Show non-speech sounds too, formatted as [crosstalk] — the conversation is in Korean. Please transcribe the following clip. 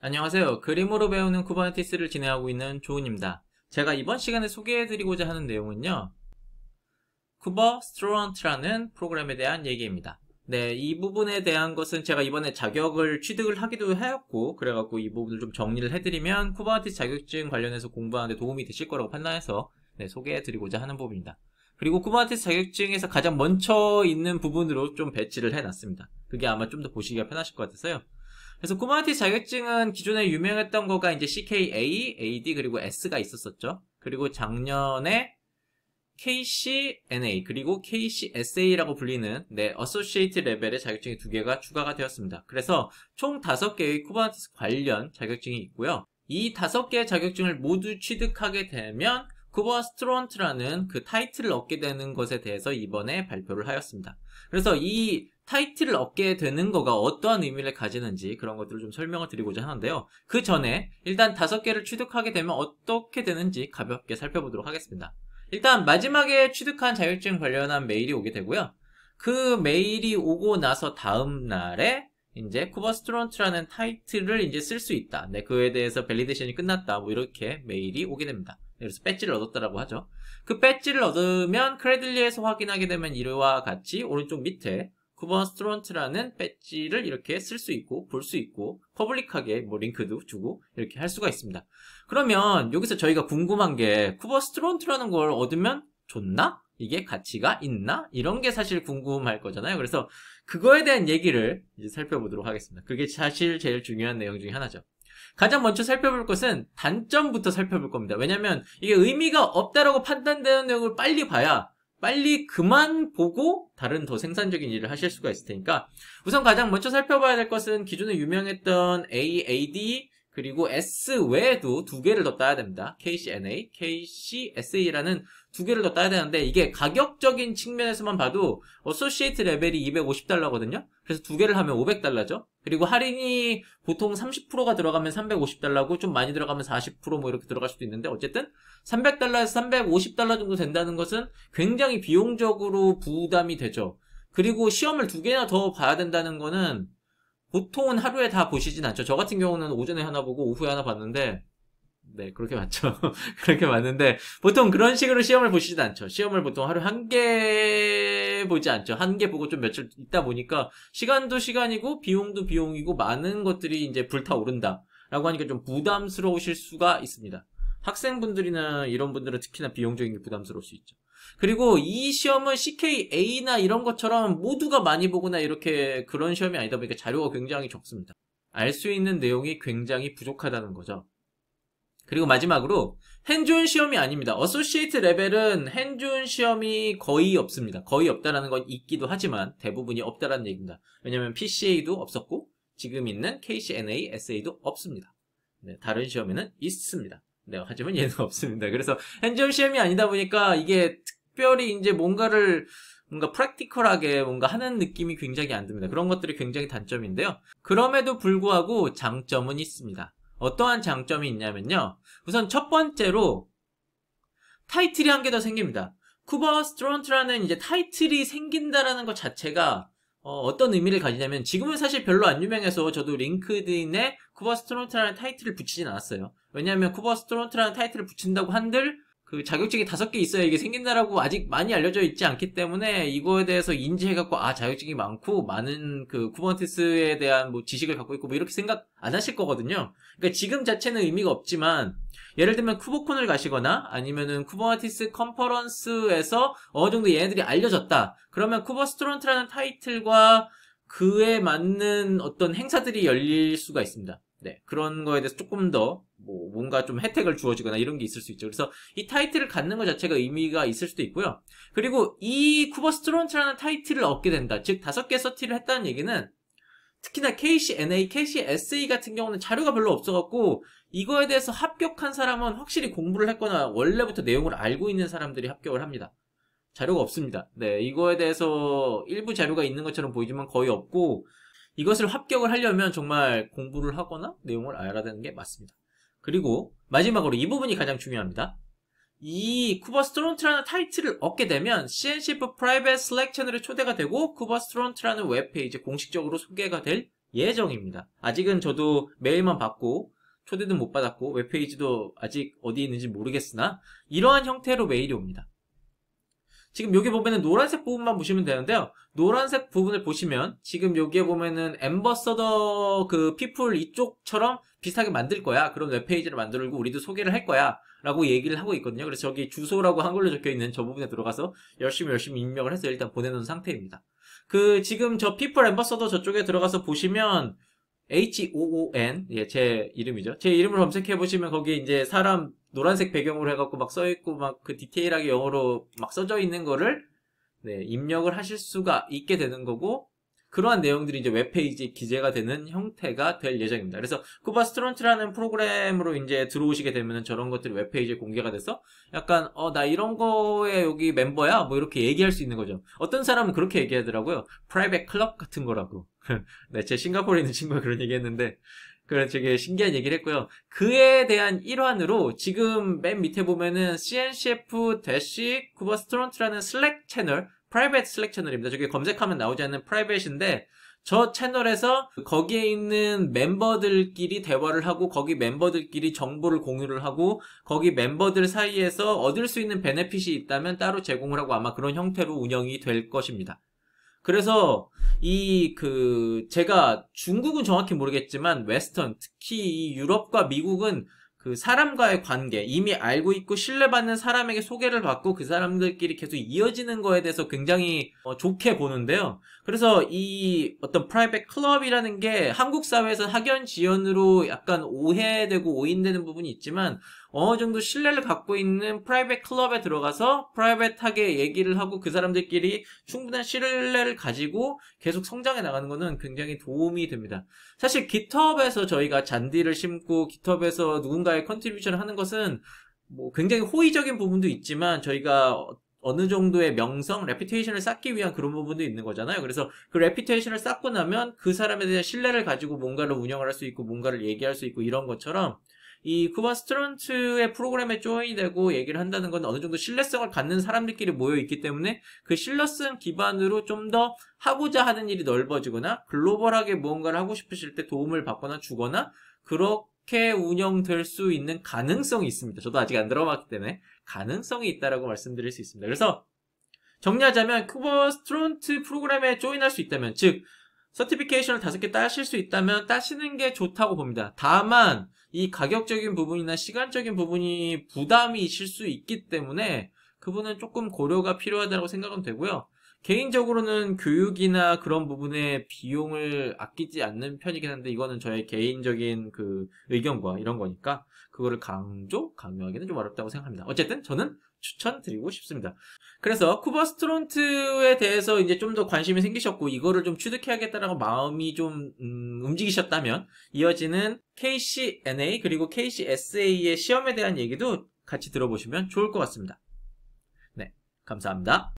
안녕하세요. 그림으로 배우는 쿠버네티스를 진행하고 있는 조은입니다. 제가 이번 시간에 소개해드리고자 하는 내용은요. 쿠버 스트론트라는 프로그램에 대한 얘기입니다. 네, 이 부분에 대한 것은 제가 이번에 자격을 취득을 하기도 하였고, 그래갖고 이 부분을 좀 정리를 해드리면 쿠버네티스 자격증 관련해서 공부하는데 도움이 되실 거라고 판단해서 네, 소개해드리고자 하는 부분입니다. 그리고 쿠버네티스 자격증에서 가장 먼저 있는 부분으로 좀 배치를 해놨습니다. 그게 아마 좀 더 보시기가 편하실 것 같아서요. 그래서 코모디티 자격증은 기존에 유명했던 거가 이제 CKA, AD 그리고 S가 있었었죠. 그리고 작년에 KCNA 그리고 KCSA라고 불리는 네, 어소시에이트 레벨의 자격증이 두 개가 추가가 되었습니다. 그래서 총 다섯 개의 쿠버네티스 관련 자격증이 있고요. 이 다섯 개의 자격증을 모두 취득하게 되면 쿠버 스트론트라는 그 타이틀을 얻게 되는 것에 대해서 이번에 발표를 하였습니다. 그래서 이 타이틀을 얻게 되는 거가 어떠한 의미를 가지는지 그런 것들을 좀 설명을 드리고자 하는데요. 그 전에 일단 다섯 개를 취득하게 되면 어떻게 되는지 가볍게 살펴보도록 하겠습니다. 일단 마지막에 취득한 자격증 관련한 메일이 오게 되고요. 그 메일이 오고 나서 다음 날에 이제 쿠버스트론트라는 타이틀을 이제 쓸 수 있다. 네, 그에 대해서 밸리데이션이 끝났다. 뭐 이렇게 메일이 오게 됩니다. 그래서 배지를 얻었다라고 하죠. 그 배지를 얻으면 크레들리에서 확인하게 되면 이와 같이 오른쪽 밑에 9번 스트론트라는 배지를 이렇게 쓸 수 있고 볼 수 있고 퍼블릭하게 뭐 링크도 주고 이렇게 할 수가 있습니다. 그러면 여기서 저희가 궁금한 게 쿠버 스트론트라는 걸 얻으면 좋나? 이게 가치가 있나? 이런 게 사실 궁금할 거잖아요. 그래서 그거에 대한 얘기를 이제 살펴보도록 하겠습니다. 그게 사실 제일 중요한 내용 중에 하나죠. 가장 먼저 살펴볼 것은 단점부터 살펴볼 겁니다. 왜냐면 이게 의미가 없다라고 판단되는 내용을 빨리 봐야 빨리 그만 보고 다른 더 생산적인 일을 하실 수가 있을 테니까 우선 가장 먼저 살펴봐야 될 것은 기존에 유명했던 AAD 그리고 S 외에도 두 개를 더 따야 됩니다. KCNA, k c s e 라는두 개를 더 따야 되는데 이게 가격적인 측면에서만 봐도 어소시에이트 레벨이 250달러거든요. 그래서 두 개를 하면 500달러죠. 그리고 할인이 보통 30%가 들어가면 350달러고 좀 많이 들어가면 40%뭐 이렇게 들어갈 수도 있는데 어쨌든 300달러에서 350달러 정도 된다는 것은 굉장히 비용적으로 부담이 되죠. 그리고 시험을 두 개나 더 봐야 된다는 거는 보통은 하루에 다 보시진 않죠. 저 같은 경우는 오전에 하나 보고 오후에 하나 봤는데 네, 그렇게 맞죠. [laughs] 그렇게 맞는데, 보통 그런 식으로 시험을 보시진 않죠. 시험을 보통 하루 한 개 보지 않죠. 한 개 보고 좀 며칠 있다 보니까, 시간도 시간이고, 비용도 비용이고, 많은 것들이 이제 불타오른다. 라고 하니까 좀 부담스러우실 수가 있습니다. 학생분들이나 이런 분들은 특히나 비용적인 게 부담스러울 수 있죠. 그리고 이 시험은 CKA나 이런 것처럼 모두가 많이 보거나 이렇게 그런 시험이 아니다 보니까 자료가 굉장히 적습니다. 알 수 있는 내용이 굉장히 부족하다는 거죠. 그리고 마지막으로 핸즈온 시험이 아닙니다. 어소시에이트 레벨은 핸즈온 시험이 거의 없습니다. 거의 없다라는 건 있기도 하지만 대부분이 없다라는 얘기입니다. 왜냐면 하 PCA도 없었고 지금 있는 KCNA, SA도 없습니다. 네, 다른 시험에는 있습니다. 네, 하지만 얘는 [laughs] 없습니다. 그래서 핸즈온 시험이 아니다 보니까 이게 특별히 이제 뭔가를 뭔가 프랙티컬하게 뭔가 하는 느낌이 굉장히 안 듭니다. 그런 것들이 굉장히 단점인데요. 그럼에도 불구하고 장점은 있습니다. 어떠한 장점이 있냐면요. 우선 첫 번째로 타이틀이 한 개 더 생깁니다. 쿠버 스트론트라는 이제 타이틀이 생긴다라는 것 자체가 어, 떤 의미를 가지냐면 지금은 사실 별로 안 유명해서 저도 링크드인에 쿠버 스트론트라는 타이틀을 붙이진 않았어요. 왜냐하면 쿠버 스트론트라는 타이틀을 붙인다고 한들 그 자격증이 다섯 개 있어야 이게 생긴다라고 아직 많이 알려져 있지 않기 때문에 이거에 대해서 인지해갖고 아 자격증이 많고 많은 그 쿠버네티스에 대한 뭐 지식을 갖고 있고 뭐 이렇게 생각 안 하실 거거든요. 그러니까 지금 자체는 의미가 없지만 예를 들면 쿠버콘을 가시거나 아니면은 쿠버네티스 컨퍼런스에서 어느 정도 얘네들이 알려졌다. 그러면 쿠버스트론트라는 타이틀과 그에 맞는 어떤 행사들이 열릴 수가 있습니다. 네, 그런 거에 대해서 조금 더, 뭐, 뭔가 좀 혜택을 주어지거나 이런 게 있을 수 있죠. 그래서 이 타이틀을 갖는 것 자체가 의미가 있을 수도 있고요. 그리고 이 쿠버 스트론트라는 타이틀을 얻게 된다. 즉, 다섯 개 서티를 했다는 얘기는 특히나 KCNA, k c s e 같은 경우는 자료가 별로 없어갖고 이거에 대해서 합격한 사람은 확실히 공부를 했거나 원래부터 내용을 알고 있는 사람들이 합격을 합니다. 자료가 없습니다. 네, 이거에 대해서 일부 자료가 있는 것처럼 보이지만 거의 없고 이것을 합격을 하려면 정말 공부를 하거나 내용을 알아야 되는 게 맞습니다. 그리고 마지막으로 이 부분이 가장 중요합니다. 이 쿠버 스트론트라는 타이틀을 얻게 되면 CNCF 프라이빗 슬랙 채널에 초대가 되고 쿠버 스트론트라는 웹페이지에 공식적으로 소개가 될 예정입니다. 아직은 저도 메일만 받고 초대도 못 받았고 웹페이지도 아직 어디 있는지 모르겠으나 이러한 형태로 메일이 옵니다. 지금 여기 보면은 노란색 부분만 보시면 되는데요. 노란색 부분을 보시면 지금 여기에 보면은 엠버서더 그 피플 이쪽처럼 비슷하게 만들 거야. 그런 웹페이지를 만들고 우리도 소개를 할 거야. 라고 얘기를 하고 있거든요. 그래서 저기 주소라고 한글로 적혀 있는 저 부분에 들어가서 열심히 열심히 입력을 해서 일단 보내놓은 상태입니다. 그 지금 저 피플 엠버서더 저쪽에 들어가서 보시면 H-O-O-N, 예, 제 이름이죠. 제 이름을 검색해보시면 거기 이제 사람 노란색 배경으로 해갖고 막 써있고 막 그 디테일하게 영어로 막 써져 있는 거를, 네, 입력을 하실 수가 있게 되는 거고, 그러한 내용들이 이제 웹페이지에 기재가 되는 형태가 될 예정입니다. 그래서 쿠바 스트런트라는 프로그램으로 이제 들어오시게 되면 저런 것들이 웹페이지에 공개가 돼서 약간 어나 이런 거에 여기 멤버야 뭐 이렇게 얘기할 수 있는 거죠. 어떤 사람은 그렇게 얘기하더라고요. 프라이빗 클럽 같은 거라고. [laughs] 네, 제 싱가포르에 있는 친구가 그런 얘기했는데 그런 되게 신기한 얘기를 했고요. 그에 대한 일환으로 지금 맨 밑에 보면은 CNCF-쿠버 스트런트라는 슬랙 채널 private Slack 채널입니다. 저게 검색하면 나오지 않는 private인데 저 채널에서 거기에 있는 멤버들끼리 대화를 하고 거기 멤버들끼리 정보를 공유를 하고 거기 멤버들 사이에서 얻을 수 있는 베네핏이 있다면 따로 제공을 하고 아마 그런 형태로 운영이 될 것입니다. 그래서 이 그 제가 중국은 정확히 모르겠지만 웨스턴 특히 이 유럽과 미국은 그 사람과의 관계, 이미 알고 있고 신뢰받는 사람에게 소개를 받고 그 사람들끼리 계속 이어지는 거에 대해서 굉장히 어, 좋게 보는데요. 그래서 이 어떤 프라이빗 클럽이라는 게 한국 사회에서 학연 지연으로 약간 오해되고 오인되는 부분이 있지만 어느 정도 신뢰를 갖고 있는 프라이빗 클럽에 들어가서 프라이빗하게 얘기를 하고 그 사람들끼리 충분한 신뢰를 가지고 계속 성장해 나가는 것은 굉장히 도움이 됩니다. 사실 g i t 에서 저희가 잔디를 심고 g i t 에서 누군가의 컨트리뷰션을 하는 것은 뭐 굉장히 호의적인 부분도 있지만 저희가 어느 정도의 명성, 레피테이션을 쌓기 위한 그런 부분도 있는 거잖아요. 그래서 그 레피테이션을 쌓고 나면 그 사람에 대한 신뢰를 가지고 뭔가를 운영을 할 수 있고 뭔가를 얘기할 수 있고 이런 것처럼 이 쿠바 스트런트의 프로그램에 조인 되고 얘기를 한다는 건 어느 정도 신뢰성을 갖는 사람들끼리 모여 있기 때문에 그 신뢰성 기반으로 좀 더 하고자 하는 일이 넓어지거나 글로벌하게 무언가를 하고 싶으실 때 도움을 받거나 주거나 그렇게 운영될 수 있는 가능성이 있습니다. 저도 아직 안 들어봤기 때문에 가능성이 있다라고 말씀드릴 수 있습니다. 그래서 정리하자면 쿠버 스트론트 프로그램에 조인할 수 있다면 즉 서티피케이션을 다섯 개 따실 수 있다면 따시는 게 좋다고 봅니다. 다만 이 가격적인 부분이나 시간적인 부분이 부담이 있을 수 있기 때문에 그분은 조금 고려가 필요하다고 생각은 되고요. 개인적으로는 교육이나 그런 부분에 비용을 아끼지 않는 편이긴 한데 이거는 저의 개인적인 그 의견과 이런 거니까 그거를 강조 강요하기는 좀 어렵다고 생각합니다. 어쨌든 저는 추천드리고 싶습니다. 그래서 쿠버스트론트에 대해서 이제 좀 더 관심이 생기셨고 이거를 좀 취득해야겠다라고 마음이 좀 음, 움직이셨다면 이어지는 KCNA 그리고 KCSA의 시험에 대한 얘기도 같이 들어보시면 좋을 것 같습니다. 네, 감사합니다.